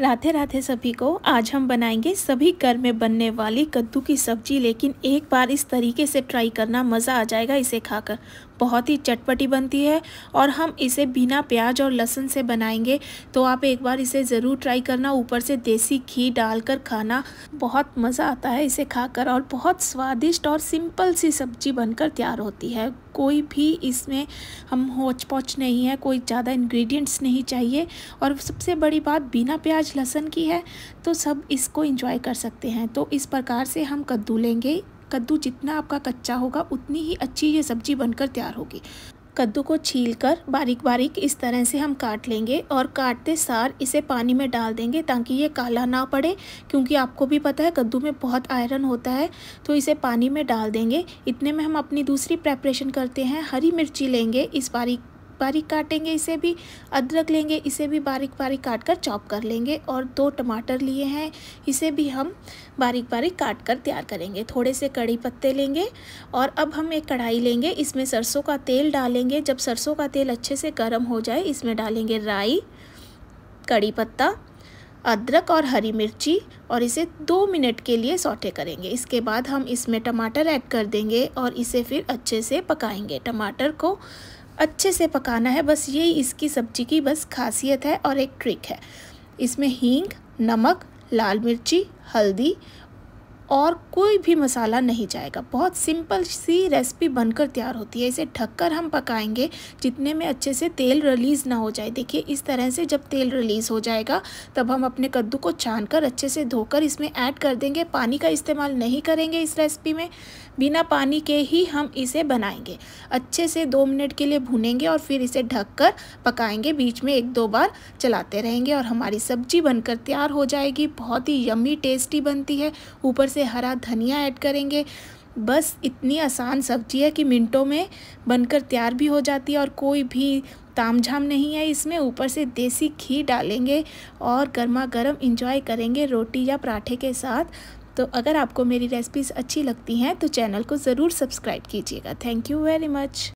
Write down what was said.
राधे राधे सभी को आज हम बनाएंगे सभी घर में बनने वाली कद्दू की सब्जी लेकिन एक बार इस तरीके से ट्राई करना मज़ा आ जाएगा इसे खाकर बहुत ही चटपटी बनती है और हम इसे बिना प्याज और लहसुन से बनाएंगे तो आप एक बार इसे ज़रूर ट्राई करना ऊपर से देसी घी डालकर खाना बहुत मज़ा आता है इसे खाकर और बहुत स्वादिष्ट और सिंपल सी सब्जी बनकर तैयार होती है कोई भी इसमें हम होच पोच नहीं है कोई ज़्यादा इन्ग्रीडियंट्स नहीं चाहिए और सबसे बड़ी बात बिना प्याज लहसुन की है तो सब इसको इंजॉय कर सकते हैं तो इस प्रकार से हम कद्दू लेंगे कद्दू जितना आपका कच्चा होगा उतनी ही अच्छी ये सब्जी बनकर तैयार होगी कद्दू को छील कर बारीक बारीक इस तरह से हम काट लेंगे और काटते सार इसे पानी में डाल देंगे ताकि ये काला ना पड़े क्योंकि आपको भी पता है कद्दू में बहुत आयरन होता है तो इसे पानी में डाल देंगे इतने में हम अपनी दूसरी प्रेपरेशन करते हैं हरी मिर्ची लेंगे इस बारीक बारीक काटेंगे इसे भी अदरक लेंगे इसे भी बारीक बारीक काट कर चॉप कर लेंगे और दो टमाटर लिए हैं इसे भी हम बारीक बारीक काट कर तैयार करेंगे थोड़े से कड़ी पत्ते लेंगे और अब हम एक कढ़ाई लेंगे इसमें सरसों का तेल डालेंगे जब सरसों का तेल अच्छे से गर्म हो जाए इसमें डालेंगे राई कड़ी पत्ता अदरक और हरी मिर्ची और इसे दो मिनट के लिए सौटे करेंगे इसके बाद हम इसमें टमाटर ऐड कर देंगे और इसे फिर अच्छे से पकाएंगे टमाटर को अच्छे से पकाना है बस यही इसकी सब्जी की बस खासियत है और एक ट्रिक है इसमें हींग नमक लाल मिर्ची हल्दी और कोई भी मसाला नहीं जाएगा बहुत सिंपल सी रेसिपी बनकर तैयार होती है इसे ढककर हम पकाएंगे जितने में अच्छे से तेल रिलीज़ ना हो जाए देखिए इस तरह से जब तेल रिलीज़ हो जाएगा तब हम अपने कद्दू को छान कर अच्छे से धोकर इसमें ऐड कर देंगे पानी का इस्तेमाल नहीं करेंगे इस रेसिपी में बिना पानी के ही हम इसे बनाएंगे अच्छे से दो मिनट के लिए भुनेंगे और फिर इसे ढक कर पकाएंगे बीच में एक दो बार चलाते रहेंगे और हमारी सब्जी बनकर तैयार हो जाएगी बहुत ही यमी टेस्टी बनती है ऊपर से हरा धनिया ऐड करेंगे बस इतनी आसान सब्जी है कि मिनटों में बनकर तैयार भी हो जाती है और कोई भी ताम झाम नहीं है इसमें ऊपर से देसी घी डालेंगे और गर्मा गर्म इंजॉय करेंगे रोटी या पराठे के साथ तो अगर आपको मेरी रेसिपीज़ अच्छी लगती हैं तो चैनल को ज़रूर सब्सक्राइब कीजिएगा थैंक यू वेरी मच